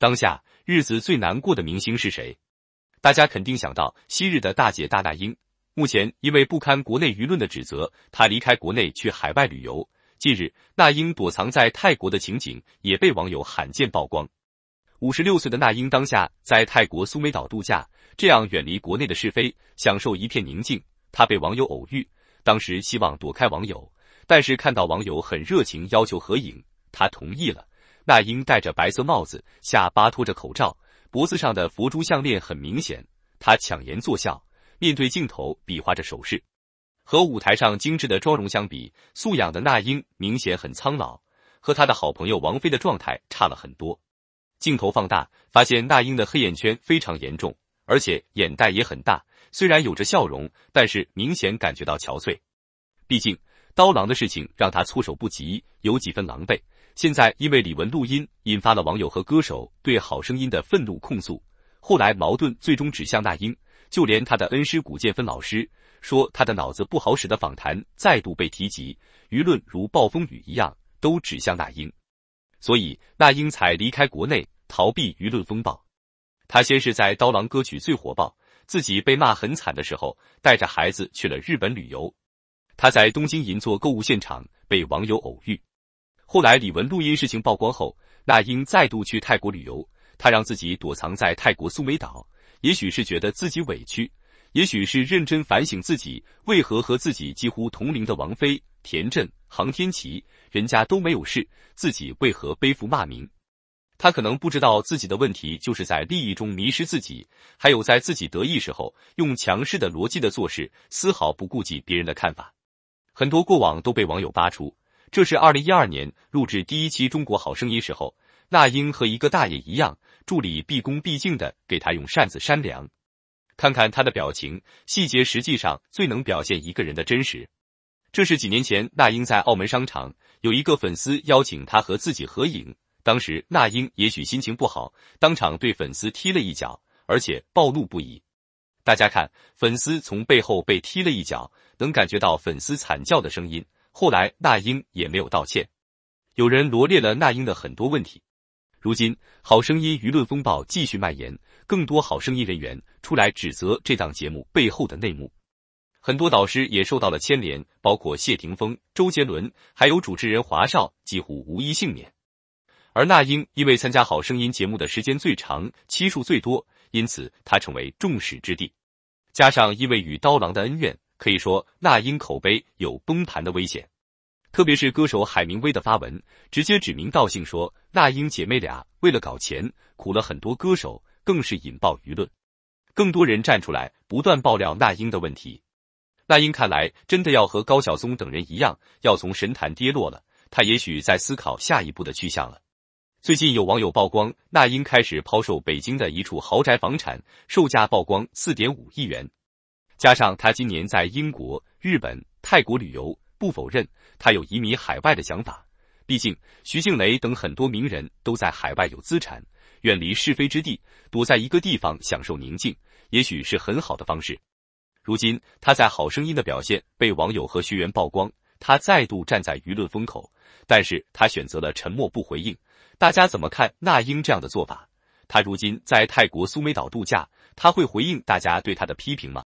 当下日子最难过的明星是谁？大家肯定想到昔日的大姐大那英。目前因为不堪国内舆论的指责，她离开国内去海外旅游。近日，那英躲藏在泰国的情景也被网友罕见曝光。五十六岁的那英当下在泰国苏梅岛度假，这样远离国内的是非，享受一片宁静。她被网友偶遇，当时希望躲开网友，但是看到网友很热情，要求合影，她同意了。那英戴着白色帽子，下巴托着口罩，脖子上的佛珠项链很明显。她强颜作笑，面对镜头比划着手势。和舞台上精致的妆容相比，素养的那英明显很苍老，和她的好朋友王菲的状态差了很多。镜头放大，发现那英的黑眼圈非常严重，而且眼袋也很大。虽然有着笑容，但是明显感觉到憔悴。毕竟刀郎的事情让她措手不及，有几分狼狈。现在，因为李玟录音引发了网友和歌手对《好声音》的愤怒控诉，后来矛盾最终指向那英，就连她的恩师谷建芬老师说她的脑子不好使的访谈再度被提及，舆论如暴风雨一样都指向那英，所以那英才离开国内逃避舆论风暴。她先是在刀郎歌曲最火爆、自己被骂很惨的时候，带着孩子去了日本旅游。她在东京银座购物现场被网友偶遇。后来，李玟录音事情曝光后，那英再度去泰国旅游。她让自己躲藏在泰国苏梅岛，也许是觉得自己委屈，也许是认真反省自己为何和自己几乎同龄的王菲、田震、杭天琪，人家都没有事，自己为何背负骂名？他可能不知道自己的问题就是在利益中迷失自己，还有在自己得意时候用强势的逻辑的做事，丝毫不顾及别人的看法。很多过往都被网友扒出。这是二零一二年录制第一期《中国好声音》时候，那英和一个大爷一样，助理毕恭毕敬的给他用扇子扇凉。看看他的表情细节，实际上最能表现一个人的真实。这是几年前那英在澳门商场，有一个粉丝邀请他和自己合影，当时那英也许心情不好，当场对粉丝踢了一脚，而且暴怒不已。大家看，粉丝从背后被踢了一脚，能感觉到粉丝惨叫的声音。后来，那英也没有道歉。有人罗列了那英的很多问题。如今，《好声音》舆论风暴继续蔓延，更多《好声音》人员出来指责这档节目背后的内幕。很多导师也受到了牵连，包括谢霆锋、周杰伦，还有主持人华少，几乎无一幸免。而那英因为参加《好声音》节目的时间最长，期数最多，因此她成为众矢之的。加上因为与刀郎的恩怨。可以说，那英口碑有崩盘的危险，特别是歌手海明威的发文，直接指名道姓说那英姐妹俩为了搞钱，苦了很多歌手，更是引爆舆论。更多人站出来，不断爆料那英的问题。那英看来真的要和高晓松等人一样，要从神坛跌落了。他也许在思考下一步的去向了。最近有网友曝光，那英开始抛售北京的一处豪宅房产，售价曝光四点五亿元。加上他今年在英国、日本、泰国旅游，不否认他有移民海外的想法。毕竟徐静蕾等很多名人都在海外有资产，远离是非之地，躲在一个地方享受宁静，也许是很好的方式。如今他在《好声音》的表现被网友和学员曝光，他再度站在舆论风口，但是他选择了沉默不回应。大家怎么看那英这样的做法？他如今在泰国苏梅岛度假，他会回应大家对他的批评吗？